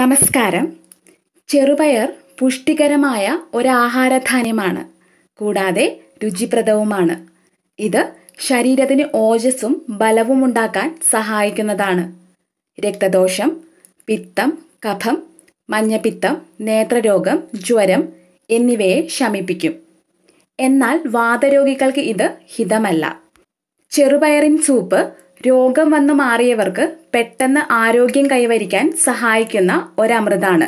നമസ്കാരം ചെറുപയർ പുഷ്ടികരമായ ഒരാഹാരധാന്യമാണ് കൂടാതെ രുചിപ്രദവുമാണ് ഇത് ശരീരത്തിന് ഓജസ്സും ബലവും ഉണ്ടാക്കാൻ സഹായിക്കുന്നതാണ് രക്തദോഷം പിത്തം കഫം മഞ്ഞപ്പിത്തം നേത്രരോഗം ജ്വരം എന്നിവയെ ശമിപ്പിക്കും എന്നാൽ വാതരോഗികൾക്ക് ഇത് ഹിതമല്ല ചെറുപയറിൻ സൂപ്പ് രോഗം വന്നു മാറിയവർക്ക് പെട്ടെന്ന് ആരോഗ്യം കൈവരിക്കാൻ സഹായിക്കുന്ന ഒരമൃതാണ്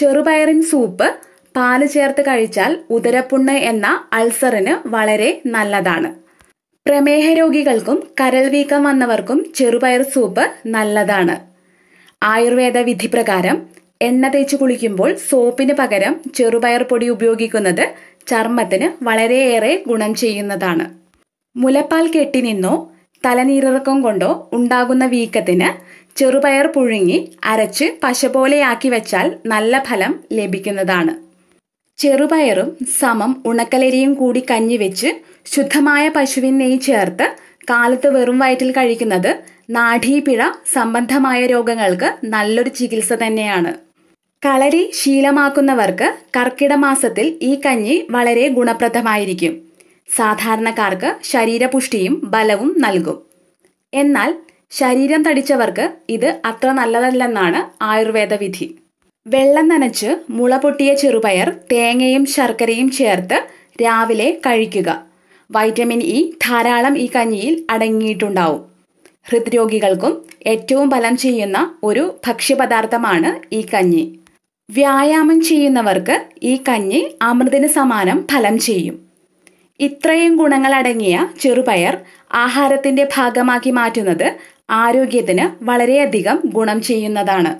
ചെറുപയറിൻ സൂപ്പ് പാല് ചേർത്ത് കഴിച്ചാൽ ഉദരപ്പുണ്ണ് എന്ന അൾസറിന് വളരെ നല്ലതാണ് പ്രമേഹ രോഗികൾക്കും കരൾ വീക്കം വന്നവർക്കും ചെറുപയർ സൂപ്പ് നല്ലതാണ് ആയുർവേദ വിധി പ്രകാരം എണ്ണ തേച്ച് കുളിക്കുമ്പോൾ സോപ്പിന് പകരം ചെറുപയർ പൊടി ഉപയോഗിക്കുന്നത് ചർമ്മത്തിന് വളരെയേറെ ഗുണം ചെയ്യുന്നതാണ് മുലപ്പാൽ കെട്ടി നിന്നോ തലനീരിറക്കം കൊണ്ടോ ഉണ്ടാകുന്ന വീക്കത്തിന് ചെറുപയർ പുഴുങ്ങി അരച്ച് പശ പോലെയാക്കി വെച്ചാൽ നല്ല ഫലം ലഭിക്കുന്നതാണ് ചെറുപയറും സമം ഉണക്കലരിയും കൂടി കഞ്ഞി വെച്ച് ശുദ്ധമായ പശുവിൻ നെയ് ചേർത്ത് കാലത്ത് വെറും വയറ്റിൽ കഴിക്കുന്നത് നാഡീപിഴ സംബന്ധമായ രോഗങ്ങൾക്ക് നല്ലൊരു ചികിത്സ തന്നെയാണ് കളരി ശീലമാക്കുന്നവർക്ക് കർക്കിടമാസത്തിൽ ഈ കഞ്ഞി വളരെ ഗുണപ്രദമായിരിക്കും സാധാരണക്കാർക്ക് ശരീരപുഷ്ടിയും ബലവും നൽകും എന്നാൽ ശരീരം തടിച്ചവർക്ക് ഇത് അത്ര നല്ലതല്ലെന്നാണ് ആയുർവേദ വിധി വെള്ളം നനച്ച് മുള പൊട്ടിയ ചെറുപയർ തേങ്ങയും ശർക്കരയും ചേർത്ത് രാവിലെ കഴിക്കുക വൈറ്റമിൻ ഇ ധാരാളം ഈ കഞ്ഞിയിൽ അടങ്ങിയിട്ടുണ്ടാവും ഹൃദ്രോഗികൾക്കും ഏറ്റവും ഫലം ചെയ്യുന്ന ഒരു ഭക്ഷ്യപദാർത്ഥമാണ് ഈ കഞ്ഞി വ്യായാമം ചെയ്യുന്നവർക്ക് ഈ കഞ്ഞി അമൃതിന് സമാനം ഫലം ചെയ്യും ഇത്രയും ഗുണങ്ങളടങ്ങിയ ചെറുപയർ ആഹാരത്തിന്റെ ഭാഗമാക്കി മാറ്റുന്നത് ആരോഗ്യത്തിന് വളരെയധികം ഗുണം ചെയ്യുന്നതാണ്